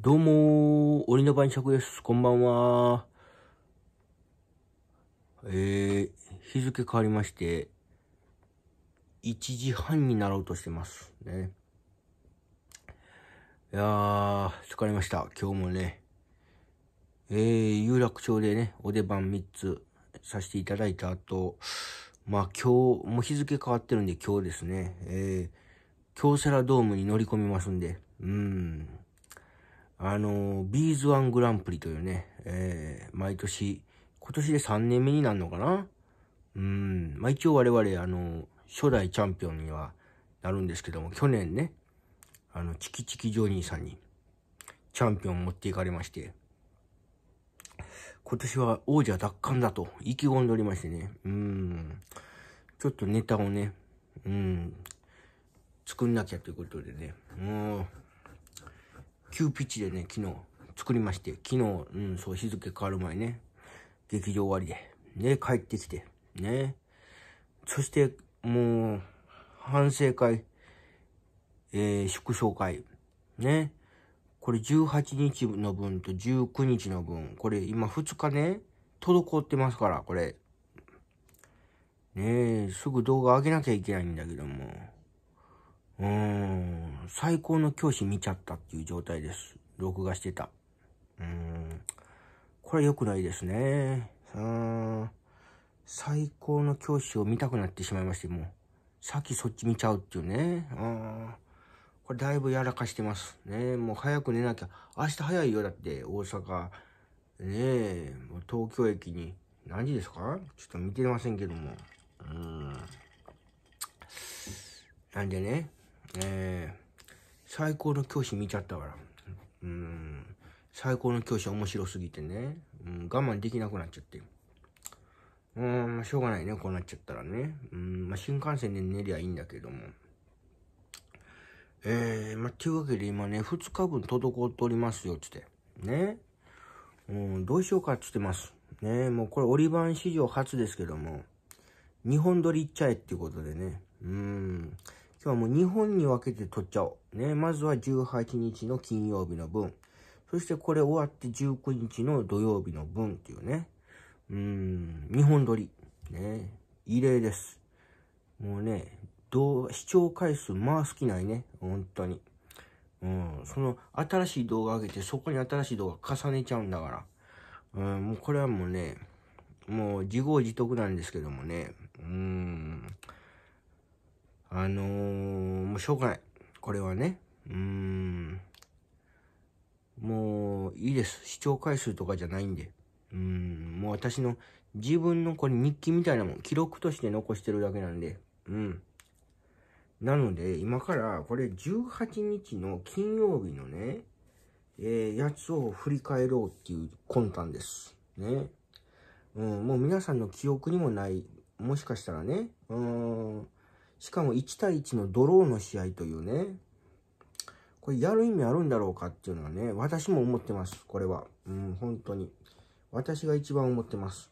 どうも鬼の晩酌です。こんばんは。えー、日付変わりまして、1時半になろうとしてます。ね。いやー、疲れました。今日もね。えー、有楽町でね、お出番3つさせていただいた後、まあ今日、もう日付変わってるんで今日ですね、えー、京セラドームに乗り込みますんで、うん。あの、ビーズワングランプリというね、えー、毎年、今年で3年目になるのかなうん、まあ一応我々、あの、初代チャンピオンにはなるんですけども、去年ね、あの、チキチキジョニーさんに、チャンピオン持っていかれまして、今年は王者奪還だと意気込んでおりましてね、うん、ちょっとネタをね、うん、作んなきゃということでね、もうん、急ピッチでね、昨日作りまして、昨日、うん、そう、日付変わる前ね、劇場終わりで、ね、帰ってきて、ね。そして、もう、反省会、えー、祝勝会、ね。これ18日の分と19日の分、これ今2日ね、滞ってますから、これ。ねえ、すぐ動画上げなきゃいけないんだけども。うーん。最高の教師見ちゃったっていう状態です。録画してた。うーん。これ良くないですね。うん。最高の教師を見たくなってしまいまして、もう。さっきそっち見ちゃうっていうね。うん。これだいぶやらかしてます。ねもう早く寝なきゃ。明日早いよ。だって、大阪。ねえ、もう東京駅に。何時ですかちょっと見てませんけども。うん。なんでね。えー最高の教師見ちゃったから。うん。最高の教師面白すぎてね。うん、我慢できなくなっちゃって。うん、まあ、しょうがないね。こうなっちゃったらね。うん、まあ、新幹線で寝りゃいいんだけども。えー、まあ、というわけで今ね、2日分滞っておりますよ、つって。ね。うん、どうしようか、つってます。ね、もうこれ、オリバン史上初ですけども、日本撮り行っちゃえっていうことでね。うん。今日はもう2本に分けて撮っちゃおう。ね、まずは18日の金曜日の分。そしてこれ終わって19日の土曜日の分っていうね。うーん、2本撮り。ね、異例です。もうね、視聴回数まあ好きないね。本当に。うん、その新しい動画上げてそこに新しい動画重ねちゃうんだから。うん、もうこれはもうね、もう自業自得なんですけどもね。うん。あのー、もうしょうがない。これはね。うーん。もう、いいです。視聴回数とかじゃないんで。うん。もう私の自分のこれ日記みたいなもん、記録として残してるだけなんで。うん。なので、今からこれ18日の金曜日のね、えー、やつを振り返ろうっていう魂胆です。ね。うん、もう皆さんの記憶にもない、もしかしたらね、うん、しかも1対1のドローの試合というね、これやる意味あるんだろうかっていうのはね、私も思ってます、これは。うん、本当に。私が一番思ってます。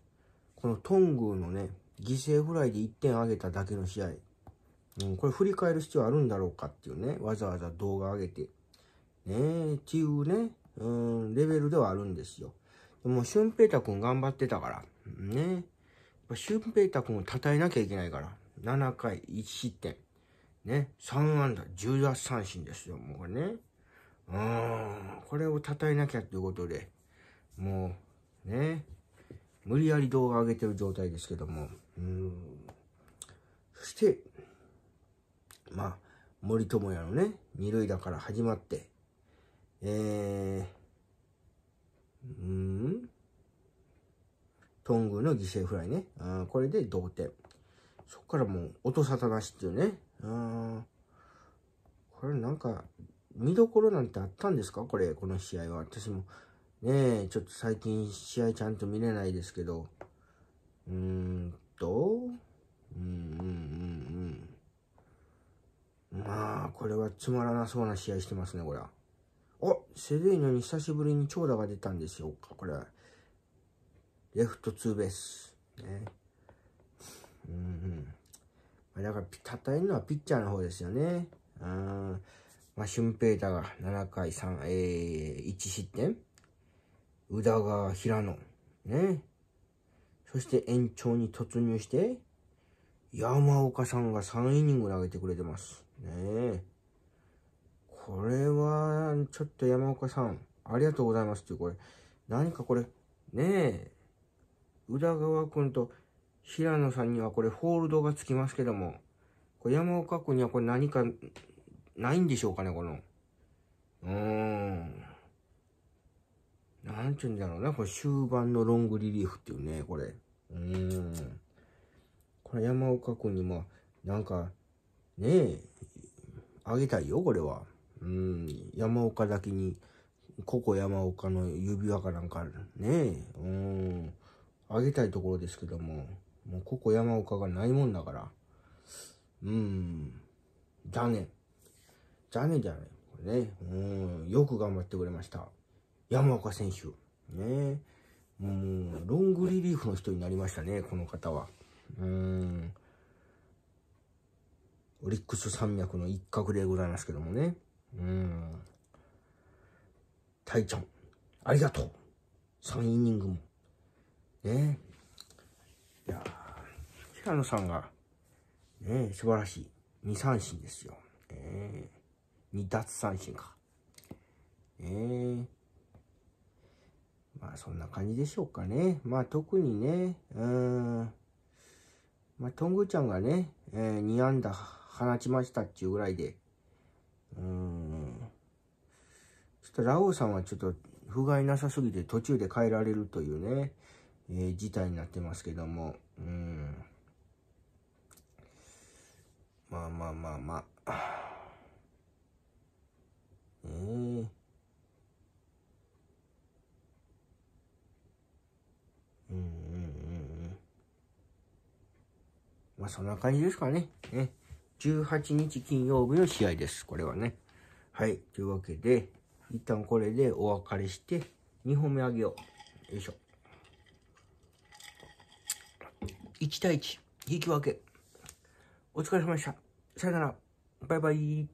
このトングのね、犠牲フライで1点上げただけの試合。うん、これ振り返る必要あるんだろうかっていうね、わざわざ動画上げて。ねえ、っていうね、うん、レベルではあるんですよ。もう、俊平太くん頑張ってたから。ねえ。俊平太くんを称えなきゃいけないから。7回1失点。ね、3安打10奪三振ですよ、もうね。うん、これを称えなきゃということで、もう、ね、無理やり動画上げてる状態ですけども、うん。そして、まあ、森友哉のね、二塁打から始まって、えー、うん、頓宮の犠牲フライね、あこれで同点。そっからもう音沙汰なしっていうね。あこれなんか、見どころなんてあったんですかこれ、この試合は。私も、ねえ、ちょっと最近試合ちゃんと見れないですけど。うーんと、うんうんうんうん。まあ、これはつまらなそうな試合してますね、これは。おセデイニに久しぶりに長打が出たんですよ。これは。レフトツーベース。ね。うんうん。だから、たたえるのはピッチャーの方ですよね。うん。まあ、シ平ンが7回3、えー、1失点。宇田川、平野。ね。そして延長に突入して、山岡さんが3イニング投げてくれてます。ねこれは、ちょっと山岡さん、ありがとうございますっていう、これ、何かこれ、ね宇田川君と平野さんにはこれホールドがつきますけども、これ山岡君にはこれ何かないんでしょうかね、この。うーん。なんて言うんだろうな、これ終盤のロングリリーフっていうね、これ。うーん。これ山岡君にも、なんか、ねえ、あげたいよ、これは。うん、山岡だけに、ここ山岡の指輪かなんかある。ねえ、うん、あげたいところですけども。もうここ山岡がないもんだから。うん。じゃね。じゃねじゃね。これね。うん。よく頑張ってくれました。山岡選手。ねもう、ロングリリーフの人になりましたね、この方は。うん。オリックス山脈の一角でございますけどもね。うん。タイちゃん、ありがとう。3イニングも。ねいや平野さんが、ね、素晴らしい。2三振ですよ。えー、2奪三振か。えー、まあそんな感じでしょうかね。まあ特にね、うん、まあトングちゃんがね、えー、2安打放ちましたっていうぐらいで、うん、ちょっとラオウさんはちょっと不甲斐なさすぎて途中で変えられるというね。えー、事態になってますけども、うん。まあまあまあまあ。えー、うんうんうんうん。まあそんな感じですかね。ね。18日金曜日の試合です。これはね。はい。というわけで、一旦これでお別れして、2本目あげよう。よいしょ。1対1、引き分け。お疲れ様でした。さよなら。バイバイ。